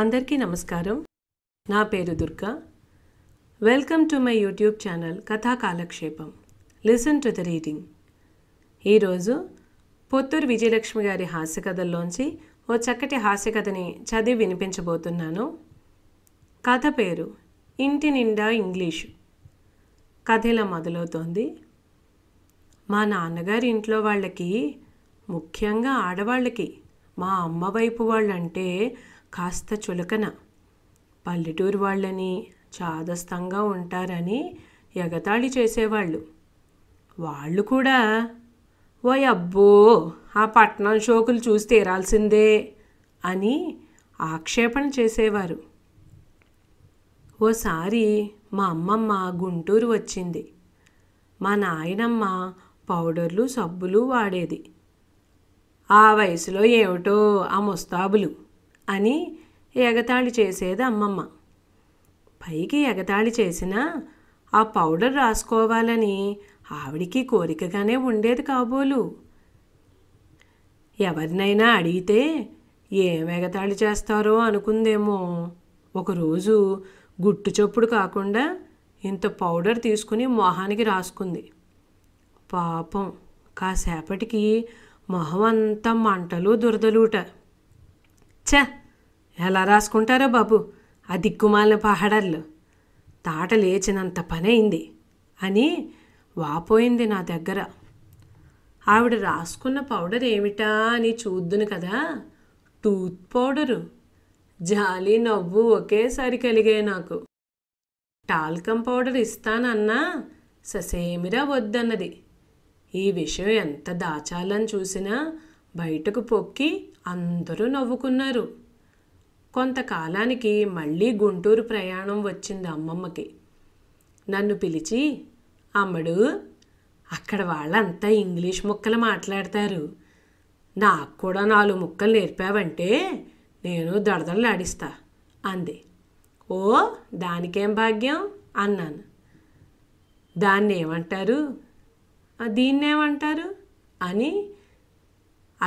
అందరికీ నమస్కారం నా పేరు Durga welcome to my YouTube channel కథా కాలక్షేపం లిసన్ టు ద రీడింగ్ ఈరోజు పొత్తూరు విజయలక్ష్మి గారి హాస్యకథల్లోంచి ఓ చక్కటి హాస్యకథని చదివి వినిపించబోతున్నాను కథ పేరు ఇంటి నిండా ఇంగ్లీషు కథ ఇలా మొదలవుతోంది మా నాన్నగారి ఇంట్లో వాళ్ళకి ముఖ్యంగా ఆడవాళ్ళకి మా అమ్మ వైపు వాళ్ళంటే అంటే కాస్త చులకన పల్లెటూరు వాళ్ళని చాదస్తంగా ఉంటారని ఎగతాళి చేసేవాళ్ళు వాళ్ళు కూడా ఓ అబ్బో ఆ పట్నం షోకులు చూసి తీరాల్సిందే అని ఆక్షేపణ చేసేవారు ఓసారి మా అమ్మమ్మ గుంటూరు వచ్చింది మా నాయనమ్మ పౌడర్లు సబ్బులు వాడేది ఆ వయసులో ఏమిటో ఆ ముస్తాబులు అని ఎగతాళి చేసేది అమ్మమ్మ పైకి ఎగతాళి చేసినా ఆ పౌడర్ రాసుకోవాలని ఆవిడికి కోరికగానే ఉండేది కాబోలు ఎవరినైనా అడిగితే ఏం ఎగతాళి చేస్తారో అనుకుందేమో ఒకరోజు గుట్టు చొప్పుడు కాకుండా ఇంత పౌడర్ తీసుకుని మొహానికి రాసుకుంది పాపం కాసేపటికి మొహం అంతా మంటలు దురదలుట చ ఎలా రాసుకుంటారో బాబు ఆ దిక్కుమాలిన పహాడర్లు తాట లేచినంత పనైంది అని వాపోయింది నా దగ్గర ఆవిడ రాసుకున్న పౌడర్ ఏమిటా అని చూద్దును కదా టూత్ పౌడరు జాలి నవ్వు ఒకేసారి కలిగే నాకు టాల్కం పౌడర్ ఇస్తానన్నా ససేమిరా వద్దన్నది ఈ విషయం ఎంత దాచాలని చూసినా బయటకు పొక్కి అందరూ నవ్వుకున్నారు కొంతకాలానికి మళ్ళీ గుంటూరు ప్రయాణం వచ్చింది అమ్మమ్మకి నన్ను పిలిచి అమ్మడు అక్కడ వాళ్ళంతా ఇంగ్లీష్ ముక్కలు మాట్లాడతారు నాకు కూడా నాలుగు ముక్కలు నేర్పావంటే నేను దడదడలు ఆడిస్తా అంది ఓ దానికేం భాగ్యం అన్నాను దాన్ని ఏమంటారు దీన్నేమంటారు అని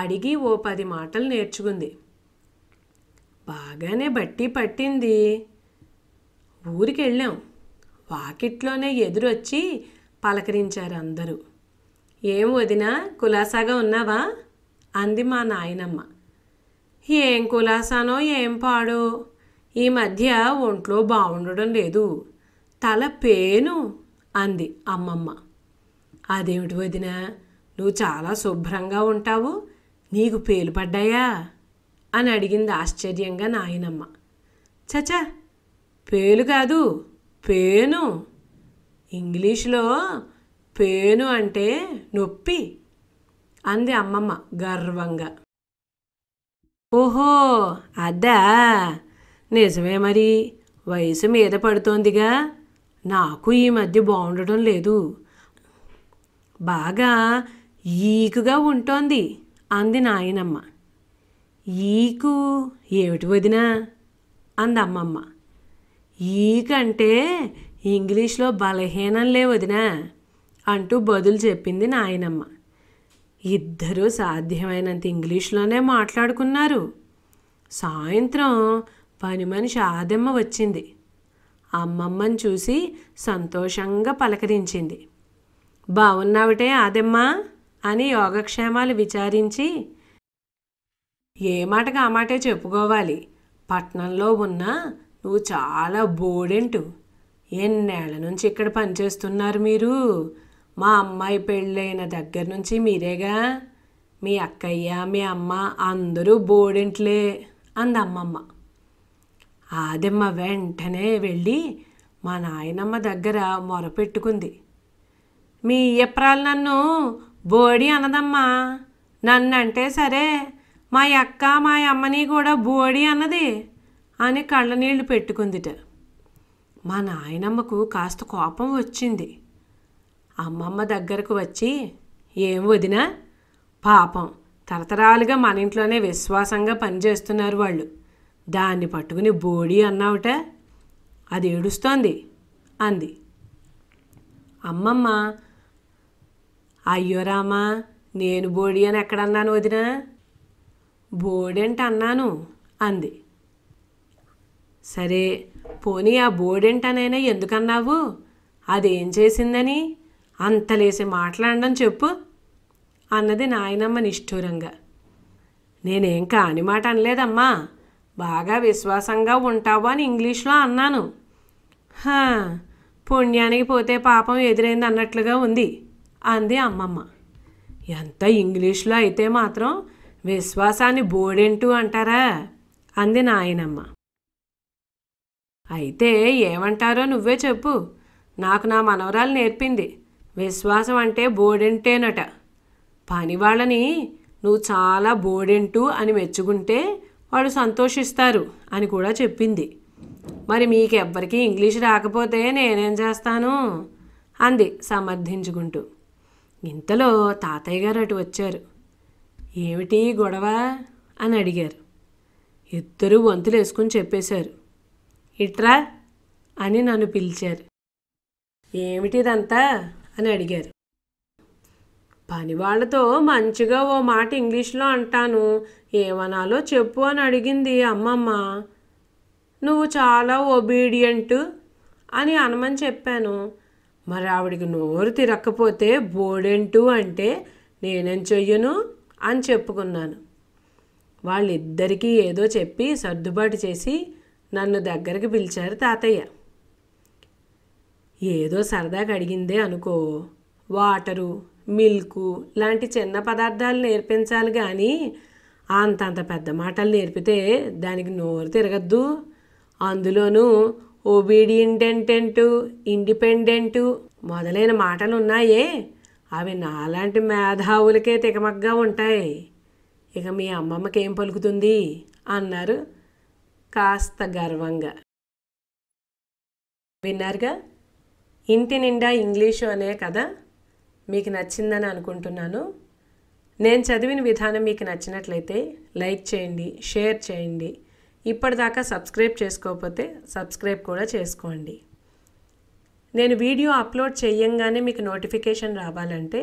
అడిగి ఓ పది మాటలు నేర్చుకుంది బాగానే బట్టి పట్టింది ఊరికెళ్ళాం వాకిట్లోనే ఎదురొచ్చి పలకరించారు అందరూ ఏం వదినా కులాసాగా ఉన్నావా అంది మా నాయనమ్మ ఏం కులాసానో ఏం పాడో ఈ మధ్య ఒంట్లో బాగుండడం లేదు తల పేను అంది అమ్మమ్మ అదేమిటి వదిన నువ్వు చాలా శుభ్రంగా ఉంటావు నీకు పేలు పడ్డాయా అని అడిగింది ఆశ్చర్యంగా నాయనమ్మ చచా పేలు కాదు పేను ఇంగ్లీష్లో పేను అంటే నొప్పి అంది అమ్మమ్మ గర్వంగా ఓహో అద్దా నిజమే మరి వయసు మీద పడుతోందిగా నాకు ఈ మధ్య బాగుండటం లేదు బాగా ఈకుగా ఉంటోంది అంది నాయనమ్మ ఈకు ఏమిటి వదినా అంది అమ్మమ్మ ఈకంటే ఇంగ్లీష్లో బలహీనం లే వదినా అంటూ బదులు చెప్పింది నాయనమ్మ ఇద్దరూ సాధ్యమైనంత ఇంగ్లీష్లోనే మాట్లాడుకున్నారు సాయంత్రం పని మనిషి ఆదమ్మ వచ్చింది అమ్మమ్మని చూసి సంతోషంగా పలకరించింది బాగున్నావిటే ఆదమ్మా అని యోగక్షేమాలు విచారించి ఏ మాటగా ఆ మాటే చెప్పుకోవాలి పట్నంలో ఉన్నా నువ్వు చాలా బోడెంటు ఎన్నేళ్ల నుంచి ఇక్కడ పనిచేస్తున్నారు మీరు మా అమ్మాయి పెళ్ళైన దగ్గర నుంచి మీరేగా మీ అక్కయ్య మీ అమ్మ అందరూ బోడెంట్లే అంది అమ్మమ్మ ఆదమ్మ వెంటనే వెళ్ళి మా నాయనమ్మ దగ్గర మొరపెట్టుకుంది మీ ఎప్రాలు నన్ను బోడి అన్నదమ్మా నన్నంటే సరే మా అక్క మా అమ్మని కూడా బోడి అన్నది అని కళ్ళనీళ్లు పెట్టుకుందిట మా నాయనమ్మకు కాస్త కోపం వచ్చింది అమ్మమ్మ దగ్గరకు వచ్చి ఏం వదినా పాపం తరతరాలుగా మన ఇంట్లోనే విశ్వాసంగా పనిచేస్తున్నారు వాళ్ళు దాన్ని పట్టుకుని బోడి అన్నావుట అది ఏడుస్తోంది అంది అమ్మమ్మ అయ్యో రామా నేను బోడి అని ఎక్కడన్నాను వదినా బోడెంట అన్నాను అంది సరే పోనీ ఆ బోడెంటనైనా ఎందుకన్నావు అదేం చేసిందని అంతలేసి మాట్లాడడం చెప్పు అన్నది నాయనమ్మ నిష్ఠూరంగా నేనేం కాని మాట అనలేదమ్మా బాగా విశ్వాసంగా ఉంటావు అని ఇంగ్లీష్లో అన్నాను పుణ్యానికి పోతే పాపం ఎదురైంది అన్నట్లుగా ఉంది అంది అమ్మమ్మ ఎంత ఇంగ్లీష్లో అయితే మాత్రం విశ్వాసాన్ని బోడెంటూ అంటారా అంది నాయనమ్మ అయితే ఏమంటారో నువ్వే చెప్పు నాకు నా మనవరాలు నేర్పింది విశ్వాసం అంటే బోడెంటేనట పని వాళ్ళని నువ్వు చాలా బోడెంటు అని మెచ్చుకుంటే వాళ్ళు సంతోషిస్తారు అని కూడా చెప్పింది మరి మీకెవ్వరికీ ఇంగ్లీష్ రాకపోతే నేనేం చేస్తాను అంది సమర్థించుకుంటూ ఇంతలో తాతయ్య గారు అటు వచ్చారు ఏమిటి గొడవ అని అడిగారు ఇద్దరూ వంతులు వేసుకుని చెప్పేశారు ఇట్రా అని నన్ను పిలిచారు ఏమిటిదంతా అని అడిగారు పనివాళ్లతో మంచిగా ఓ మాట ఇంగ్లీష్లో అంటాను ఏమనాలో చెప్పు అని అడిగింది అమ్మమ్మ నువ్వు చాలా ఒబీడియంటు అని అనమని చెప్పాను మరి ఆవిడికి నోరు తిరక్కపోతే బోడెంటూ అంటే నేనేం చెయ్యను అని చెప్పుకున్నాను వాళ్ళిద్దరికీ ఏదో చెప్పి సర్దుబాటు చేసి నన్ను దగ్గరికి పిలిచారు తాతయ్య ఏదో సరదాగా అడిగిందే అనుకో వాటరు మిల్కు లాంటి చిన్న పదార్థాలు నేర్పించాలి కానీ అంతంత పెద్ద మాటలు నేర్పితే దానికి నోరు తిరగద్దు అందులోనూ ఒబీడియంటెంటెంటు ఇండిపెండెంటు మొదలైన మాటలు ఉన్నాయే అవి నాలాంటి మేధావులకే తికమగ్గా ఉంటాయి ఇక మీ అమ్మమ్మకేం పలుకుతుంది అన్నారు కాస్త గర్వంగా విన్నారుగా ఇంటి నిండా ఇంగ్లీషు అనే కథ మీకు నచ్చిందని అనుకుంటున్నాను నేను చదివిన విధానం మీకు నచ్చినట్లయితే లైక్ చేయండి షేర్ చేయండి ఇప్పటిదాకా సబ్స్క్రైబ్ చేసుకోకపోతే సబ్స్క్రైబ్ కూడా చేసుకోండి నేను వీడియో అప్లోడ్ చేయంగానే మీకు నోటిఫికేషన్ రావాలంటే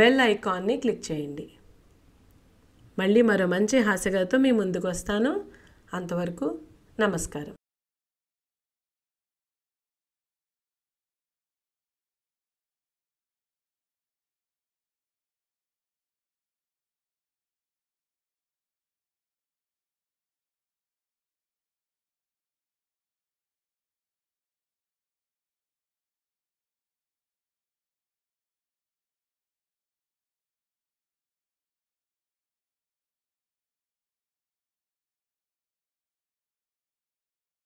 బెల్ ఐకాన్ని క్లిక్ చేయండి మళ్ళీ మరో మంచి హాస్యగారితో మీ ముందుకు వస్తాను అంతవరకు నమస్కారం